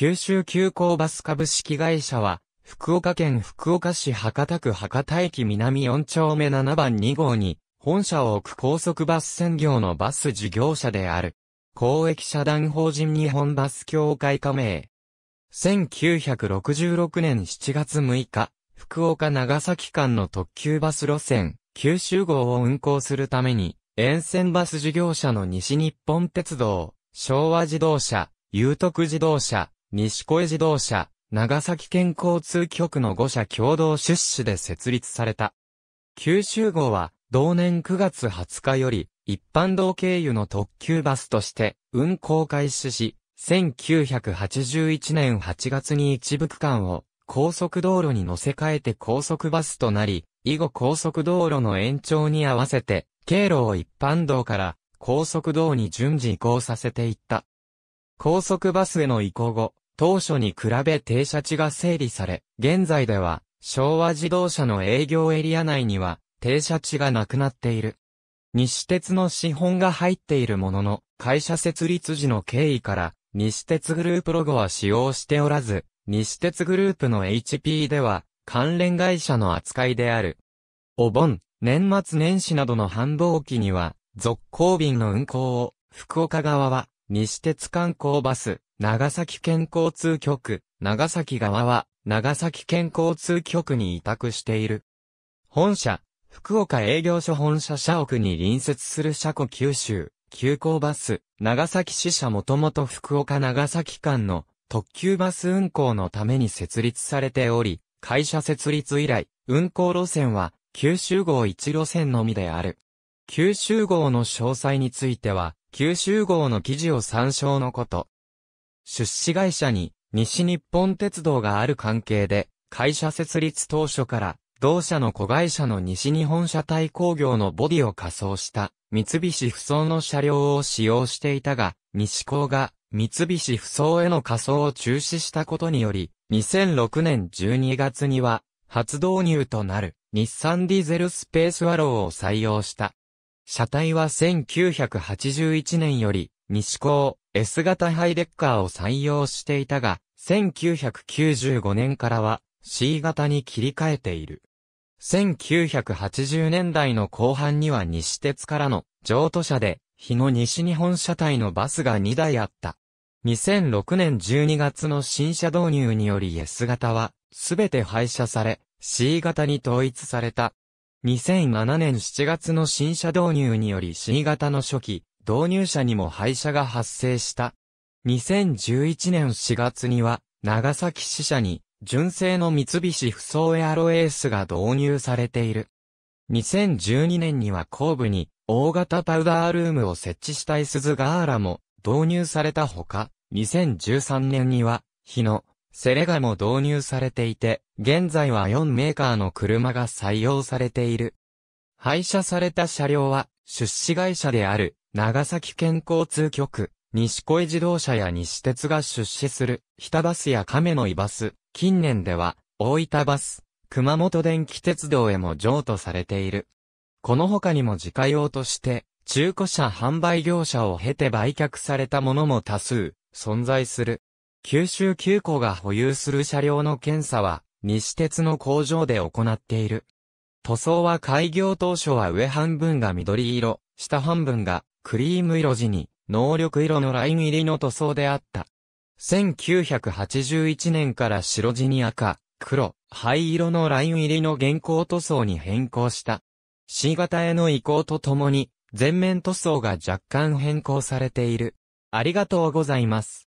九州急行バス株式会社は、福岡県福岡市博多区博多駅南4丁目7番2号に、本社を置く高速バス専業のバス事業者である。公益社団法人日本バス協会加盟。1966年7月6日、福岡長崎間の特急バス路線、九州号を運行するために、沿線バス事業者の西日本鉄道、昭和自動車、有徳自動車、西小江自動車、長崎県交通局の5社共同出資で設立された。九州号は、同年9月20日より、一般道経由の特急バスとして運行開始し、1981年8月に一部区間を高速道路に乗せ替えて高速バスとなり、以後高速道路の延長に合わせて、経路を一般道から高速道に順次移行させていった。高速バスへの移行後、当初に比べ停車地が整理され、現在では昭和自動車の営業エリア内には停車地がなくなっている。西鉄の資本が入っているものの、会社設立時の経緯から、西鉄グループロゴは使用しておらず、西鉄グループの HP では、関連会社の扱いである。お盆、年末年始などの繁忙期には、続行便の運行を、福岡側は、西鉄観光バス、長崎県交通局、長崎側は、長崎県交通局に委託している。本社、福岡営業所本社社屋に隣接する車庫九州、急行バス、長崎支社もともと福岡長崎間の特急バス運行のために設立されており、会社設立以来、運行路線は九州号一路線のみである。九州号の詳細については、九州号の記事を参照のこと。出資会社に西日本鉄道がある関係で、会社設立当初から同社の子会社の西日本車体工業のボディを仮装した三菱不装の車両を使用していたが、西高が三菱不装への仮装を中止したことにより、2006年12月には初導入となる日産ディーゼルスペースワローを採用した。車体は1981年より、西高 S 型ハイデッカーを採用していたが、1995年からは C 型に切り替えている。1980年代の後半には西鉄からの譲渡車で、日の西日本車体のバスが2台あった。2006年12月の新車導入により S 型は、すべて廃車され、C 型に統一された。2007年7月の新車導入により C 型の初期、導入車にも廃車が発生した。2011年4月には、長崎支社に、純正の三菱不走エアロエースが導入されている。2012年には後部に、大型パウダールームを設置したイスズガーラも導入されたほか、2013年には、日の、セレガも導入されていて、現在は4メーカーの車が採用されている。廃車された車両は、出資会社である、長崎県交通局、西小江自動車や西鉄が出資する、日田バスや亀の井バス、近年では、大分バス、熊本電気鉄道へも譲渡されている。この他にも自家用として、中古車販売業者を経て売却されたものも多数、存在する。九州急行が保有する車両の検査は、西鉄の工場で行っている。塗装は開業当初は上半分が緑色、下半分がクリーム色地に能力色のライン入りの塗装であった。1981年から白地に赤、黒、灰色のライン入りの現行塗装に変更した。C 型への移行とともに、全面塗装が若干変更されている。ありがとうございます。